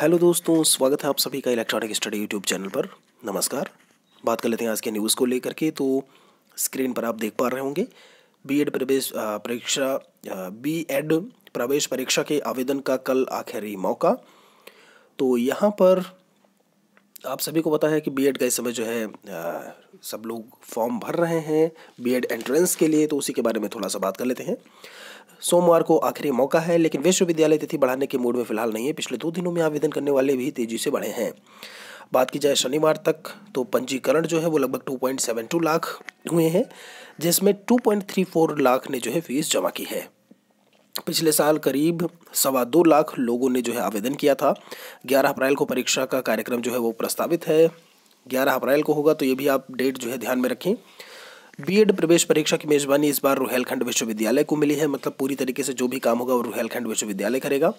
hello दोस्तों स्वागत है आप सभी का इलेक्ट्रॉनिक स्टडी यूट्यूब चैनल पर नमस्कार बात कर लेते हैं आज के न्यूज़ को लेकर के तो स्क्रीन पर आप देख पा रहे होंगे बीएड प्रवेश परीक्षा बीएड प्रवेश परीक्षा के आवेदन का कल आखिरी मौका तो यहाँ पर आप सभी को पता है कि बीएड का इस समय जो है आ, सब लोग फॉर्म भर रहे हैं बीएड एंट्रेंस के लिए तो उसी के बारे में थोड़ा सा बात कर लेते हैं सोमवार को आखिरी मौका है लेकिन विश्वविद्यालय तिथि बढ़ाने के मूड में फिलहाल नहीं है पिछले दो दिनों में आवेदन करने वाले भी तेजी से बढ़े हैं बात की जाए शनिवार तक तो पंजीकरण जो है वो लगभग टू लाख हुए हैं जिसमें टू लाख ने जो है फीस जमा की है पिछले साल करीब सवा दो लाख लोगों ने जो है आवेदन किया था ग्यारह अप्रैल को परीक्षा का कार्यक्रम जो है वो प्रस्तावित है ग्यारह अप्रैल को होगा तो ये भी आप डेट जो है ध्यान में रखें बीएड प्रवेश परीक्षा की मेजबानी इस बार रुहेलखंड विश्वविद्यालय को मिली है मतलब पूरी तरीके से जो भी काम होगा वो रुहेलखंड विश्वविद्यालय करेगा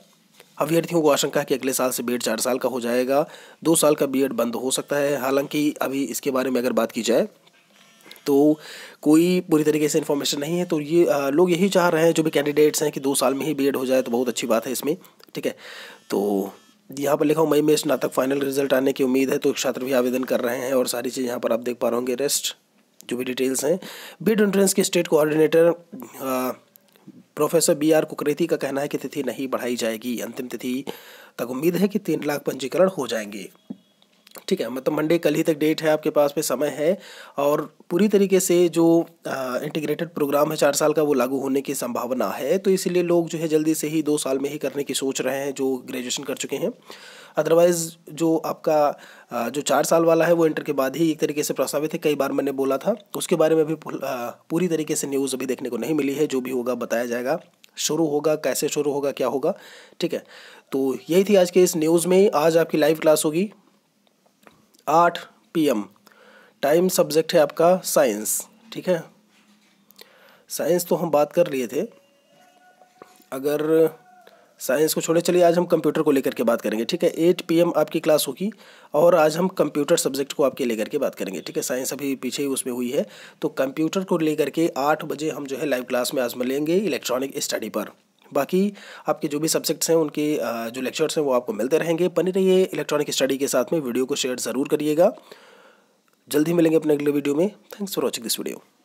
अभ्यर्थियों को आशंका है कि अगले साल से बीएड चार साल का हो जाएगा दो साल का बीएड बंद हो सकता है हालांकि अभी इसके बारे में अगर बात की जाए तो कोई पूरी तरीके से इन्फॉर्मेशन नहीं है तो ये आ, लोग यही चाह रहे हैं जो भी कैंडिडेट्स हैं कि दो साल में ही बी हो जाए तो बहुत अच्छी बात है इसमें ठीक है तो यहाँ पर लिखा हूँ मई में स्नातक फाइनल रिजल्ट आने की उम्मीद है तो छात्र भी आवेदन कर रहे हैं और सारी चीज़ यहाँ पर आप देख पा रहे होंगे रेस्ट जो भी डिटेल्स हैं बीड एंट्रेंस के state coordinator professor B R Kukreti का कहना है कि तिथि नहीं बढ़ाई जाएगी अंतिम तिथि तक उम्मीद है कि तीन लाख पंजीकरण हो जाएंगे ठीक है मतलब मंडे कल ही तक डेट है आपके पास में समय है और पूरी तरीके से जो इंटीग्रेटेड प्रोग्राम है चार साल का वो लागू होने की संभावना है तो इसीलिए लोग जो है जल्दी से ही दो साल में ही करने की सोच रहे हैं जो ग्रेजुएशन कर चुके हैं अदरवाइज़ जो आपका जो चार साल वाला है वो इंटर के बाद ही एक तरीके से प्रस्तावित है कई बार मैंने बोला था उसके बारे में भी पूरी तरीके से न्यूज़ अभी देखने को नहीं मिली है जो भी होगा बताया जाएगा शुरू होगा कैसे शुरू होगा क्या होगा ठीक है तो यही थी आज के इस न्यूज़ में आज आपकी लाइव क्लास होगी आठ पीएम टाइम सब्जेक्ट है आपका साइंस ठीक है साइंस तो हम बात कर लिए थे अगर साइंस को छोड़े चलिए आज हम कंप्यूटर को लेकर के बात करेंगे ठीक है एट पीएम आपकी क्लास होगी और आज हम कंप्यूटर सब्जेक्ट को आपके लेकर के बात करेंगे ठीक है साइंस अभी पीछे ही उसमें हुई है तो कंप्यूटर को लेकर के आठ बजे हम जो है लाइव क्लास में आज मिलेंगे इलेक्ट्रॉनिक स्टडी पर बाकी आपके जो भी सब्जेक्ट्स हैं उनके जो लेक्चर्स हैं वो आपको मिलते रहेंगे बने रहिए इलेक्ट्रॉनिक स्टडी के साथ में वीडियो को शेयर ज़रूर करिएगा जल्दी मिलेंगे अपने अगले वीडियो में thanks for watching this video